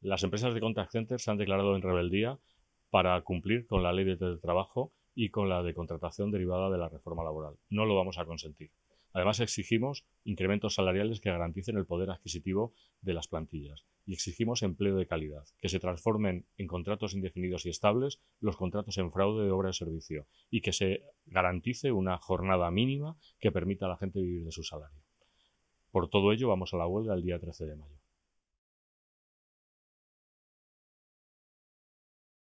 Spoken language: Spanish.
Las empresas de contact center se han declarado en rebeldía para cumplir con la ley de trabajo y con la de contratación derivada de la reforma laboral. No lo vamos a consentir. Además, exigimos incrementos salariales que garanticen el poder adquisitivo de las plantillas y exigimos empleo de calidad, que se transformen en contratos indefinidos y estables los contratos en fraude de obra de servicio y que se garantice una jornada mínima que permita a la gente vivir de su salario. Por todo ello, vamos a la huelga el día 13 de mayo.